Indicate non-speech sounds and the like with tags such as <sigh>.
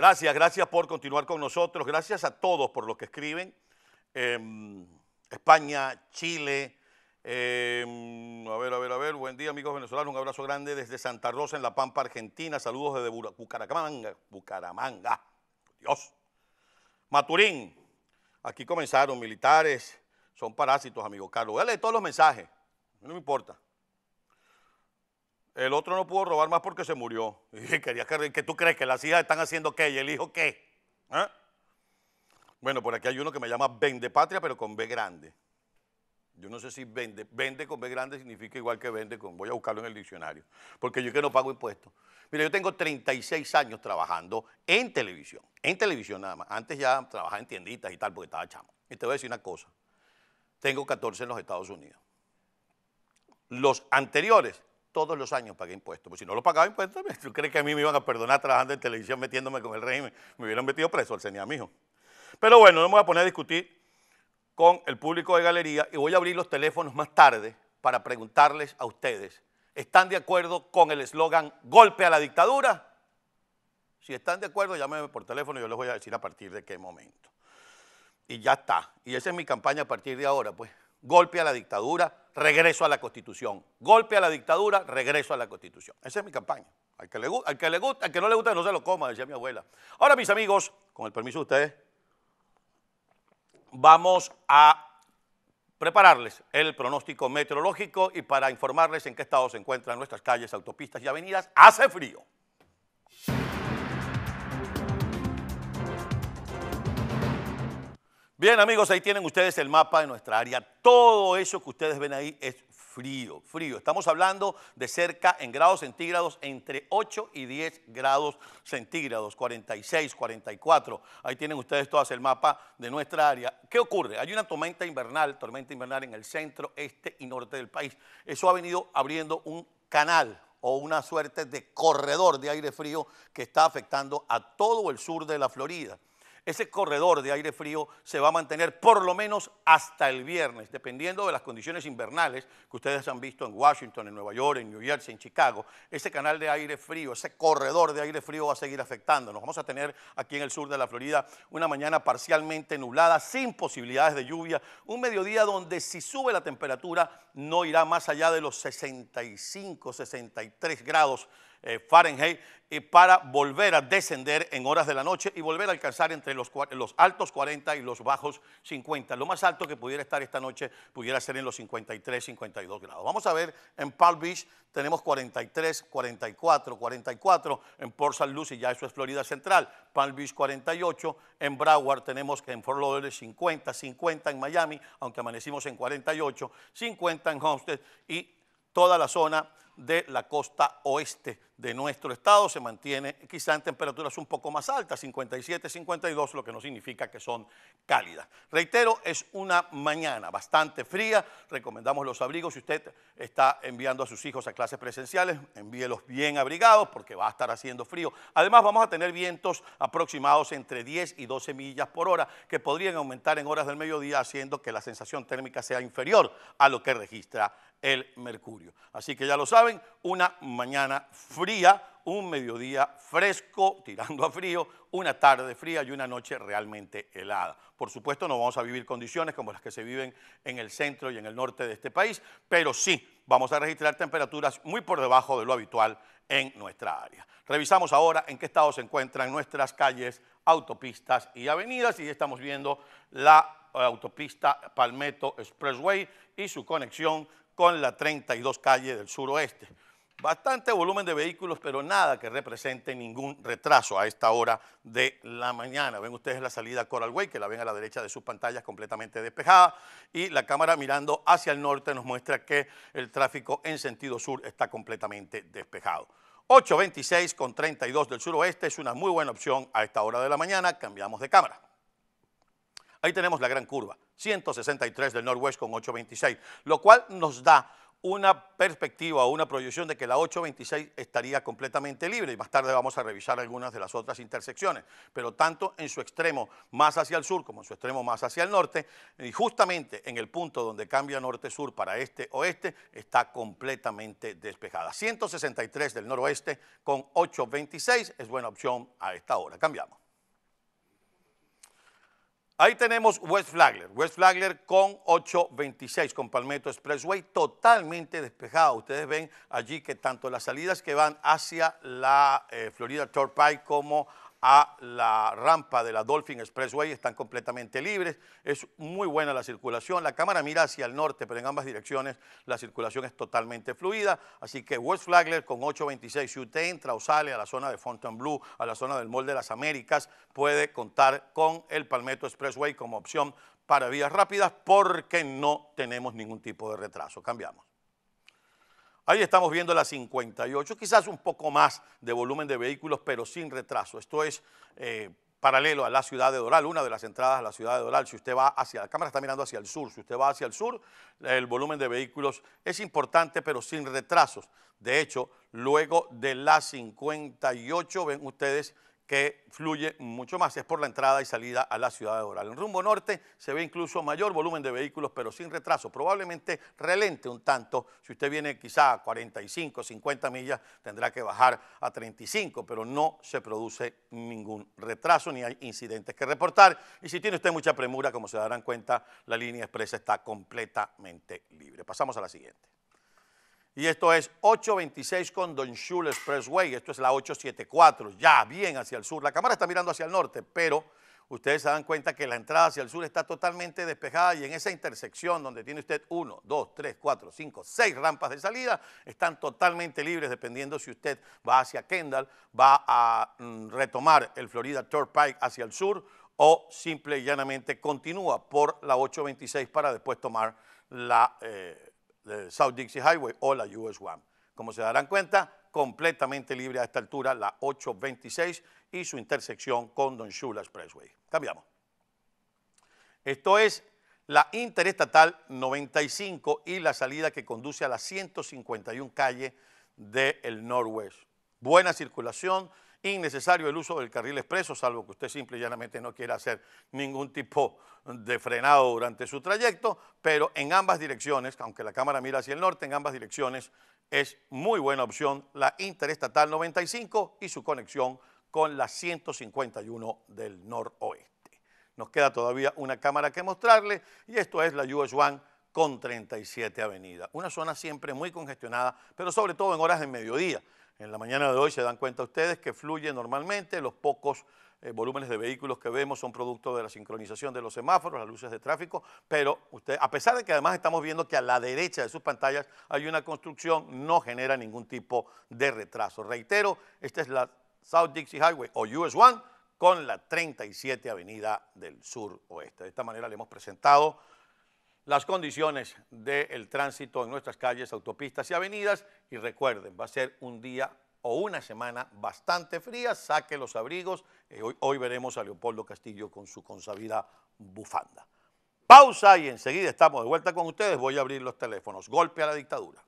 Gracias, gracias por continuar con nosotros. Gracias a todos por los que escriben. Em, España, Chile. Em, a ver, a ver, a ver. Buen día, amigos venezolanos. Un abrazo grande desde Santa Rosa, en La Pampa, Argentina. Saludos desde Bucaramanga. Bucaramanga. Dios. Maturín. Aquí comenzaron militares. Son parásitos, amigo Carlos. dale todos los mensajes. No me importa. El otro no pudo robar más porque se murió. <laughs> Y quería que, que tú crees que las hijas están haciendo qué y el hijo qué. ¿Ah? Bueno, por aquí hay uno que me llama Vende Patria, pero con B grande. Yo no sé si vende, vende con B grande significa igual que vende con, voy a buscarlo en el diccionario, porque yo que no pago impuestos. Mira, yo tengo 36 años trabajando en televisión, en televisión nada más. Antes ya trabajaba en tienditas y tal, porque estaba chamo. Y te voy a decir una cosa, tengo 14 en los Estados Unidos. Los anteriores todos los años pagué impuestos. Pues si no lo pagaba impuestos, <laughs> ¿tú crees que a mí me iban a perdonar trabajando en televisión metiéndome con el régimen? Me hubieran metido preso al señor mijo. Pero bueno, no me voy a poner a discutir con el público de galería y voy a abrir los teléfonos más tarde para preguntarles a ustedes, ¿están de acuerdo con el eslogan golpe a la dictadura? Si están de acuerdo, llámenme por teléfono y yo les voy a decir a partir de qué momento. Y ya está. Y esa es mi campaña a partir de ahora, pues golpe a la dictadura, regreso a la constitución. Golpe a la dictadura, regreso a la constitución. Esa es mi campaña. Al que le, le gusta, al que no le gusta, no se lo coma, decía mi abuela. Ahora, mis amigos, con el permiso de ustedes, vamos a prepararles el pronóstico meteorológico y para informarles en qué estado se encuentran nuestras calles, autopistas y avenidas, hace frío. Bien, amigos, ahí tienen ustedes el mapa de nuestra área. Todo eso que ustedes ven ahí es frío, frío. Estamos hablando de cerca en grados centígrados entre 8 y 10 grados centígrados, 46, 44. Ahí tienen ustedes todas el mapa de nuestra área. ¿Qué ocurre? Hay una tormenta invernal, tormenta invernal en el centro, este y norte del país. Eso ha venido abriendo un canal, o una suerte de corredor de aire frío que está afectando a todo el sur de la Florida ese corredor de aire frío se va a mantener por lo menos hasta el viernes, dependiendo de las condiciones invernales que ustedes han visto en Washington, en Nueva York, en New Jersey, en Chicago. Ese canal de aire frío, ese corredor de aire frío va a seguir afectándonos. Vamos a tener aquí en el sur de la Florida una mañana parcialmente nublada, sin posibilidades de lluvia, un mediodía donde si sube la temperatura no irá más allá de los 65, 63 grados eh, Fahrenheit y para volver a descender en horas de la noche y volver a alcanzar entre los, los, altos 40 y los bajos 50. Lo más alto que pudiera estar esta noche pudiera ser en los 53, 52 grados. Vamos a ver, en Palm Beach tenemos 43, 44, 44, en Port St. Lucie ya eso es Florida Central, Palm Beach 48, en Broward tenemos en Fort Lauderdale 50, 50 en Miami, aunque amanecimos en 48, 50 en Homestead y toda la zona de la costa oeste de nuestro estado. Se mantiene quizá en temperaturas un poco más altas, 57, 52, lo que no significa que son cálidas. Reitero, es una mañana bastante fría. Recomendamos los abrigos. Si usted está enviando a sus hijos a clases presenciales, envíelos bien abrigados porque va a estar haciendo frío. Además, vamos a tener vientos aproximados entre 10 y 12 millas por hora que podrían aumentar en horas del mediodía haciendo que la sensación térmica sea inferior a lo que registra el mercurio. Así que ya lo saben, una mañana fría, un mediodía fresco, tirando a frío, una tarde fría y una noche realmente helada. Por supuesto, no vamos a vivir condiciones como las que se viven en el centro y en el norte de este país, pero sí vamos a registrar temperaturas muy por debajo de lo habitual en nuestra área. Revisamos ahora en qué estado se encuentran nuestras calles, autopistas y avenidas y estamos viendo la eh, autopista Palmetto Expressway y su conexión con la 32 calle del suroeste. Bastante volumen de vehículos, pero nada que represente ningún retraso a esta hora de la mañana. Ven ustedes la salida Coral Way, que la ven a la derecha de sus pantallas completamente despejada. Y la cámara mirando hacia el norte nos muestra que el tráfico en sentido sur está completamente despejado. 826 con 32 del suroeste es una muy buena opción a esta hora de la mañana. Cambiamos de cámara. Ahí tenemos la gran curva. 163 del noroeste con 826, lo cual nos da una perspectiva o una proyección de que la 826 estaría completamente libre y más tarde vamos a revisar algunas de las otras intersecciones, pero tanto en su extremo más hacia el sur como en su extremo más hacia el norte y justamente en el punto donde cambia norte-sur para este-oeste está completamente despejada. 163 del noroeste con 826 es buena opción a esta hora. Cambiamos. Ahí tenemos West Flagler. West Flagler con 826 con Palmetto Expressway totalmente despejado. Ustedes ven allí que tanto las salidas que van hacia la eh, Florida Turnpike como a la rampa de la Dolphin Expressway, están completamente libres, es muy buena la circulación, la cámara mira hacia el norte, pero en ambas direcciones la circulación es totalmente fluida, así que West Flagler con 826 usted entra o sale a la zona de Fontainebleau, a la zona del Mall de las Américas, puede contar con el Palmetto Expressway como opción para vías rápidas porque no tenemos ningún tipo de retraso. Cambiamos. Ahí estamos viendo la 58, quizás un poco más de volumen de vehículos, pero sin retraso. Esto es eh, paralelo a la ciudad de Doral, una de las entradas a la ciudad de Doral. Si usted va hacia, la cámara está mirando hacia el sur, si usted va hacia el sur, el volumen de vehículos es importante, pero sin retrasos. De hecho, luego de la 58, ven ustedes que fluye mucho más, es por la entrada y salida a la ciudad de Oral. En rumbo norte se ve incluso mayor volumen de vehículos, pero sin retraso, probablemente relente un tanto. Si usted viene quizá a 45, 50 millas, tendrá que bajar a 35, pero no se produce ningún retraso ni hay incidentes que reportar. Y si tiene usted mucha premura, como se darán cuenta, la línea expresa está completamente libre. Pasamos a la siguiente. Y esto es 826 con Don Shul Expressway. Esto es la 874, ya bien hacia el sur. La cámara está mirando hacia el norte, pero ustedes se dan cuenta que la entrada hacia el sur está totalmente despejada y en esa intersección donde tiene usted 1, 2, 3, 4, 5, 6 rampas de salida, están totalmente libres dependiendo si usted va hacia Kendall, va a mm, retomar el Florida Turnpike hacia el sur o simple y llanamente continúa por la 826 para después tomar la... Eh, South Dixie Highway o la US One. Como se darán cuenta, completamente libre a esta altura la 826 y su intersección con Don Shula Expressway. Cambiamos. Esto es la interestatal 95 y la salida que conduce a la 151 calle del Norwest. Buena circulación innecesario el uso del carril expreso, salvo que usted simple y llanamente no quiera hacer ningún tipo de frenado durante su trayecto, pero en ambas direcciones, aunque la cámara mira hacia el norte, en ambas direcciones es muy buena opción la Interestatal 95 y su conexión con la 151 del noroeste. Nos queda todavía una cámara que mostrarle y esto es la US 1 con 37 Avenida. Una zona siempre muy congestionada, pero sobre todo en horas de mediodía. En la mañana de hoy se dan cuenta ustedes que fluye normalmente, los pocos eh, volúmenes de vehículos que vemos son producto de la sincronización de los semáforos, las luces de tráfico, pero usted, a pesar de que además estamos viendo que a la derecha de sus pantallas hay una construcción, no genera ningún tipo de retraso. Reitero, esta es la South Dixie Highway o US One con la 37 Avenida del Sur Oeste. De esta manera le hemos presentado las condiciones del tránsito en nuestras calles, autopistas y avenidas. Y recuerden, va a ser un día o una semana bastante fría, saque los abrigos. Eh, hoy, hoy veremos a Leopoldo Castillo con su consabida bufanda. Pausa y enseguida estamos de vuelta con ustedes. Voy a abrir los teléfonos. Golpe a la dictadura.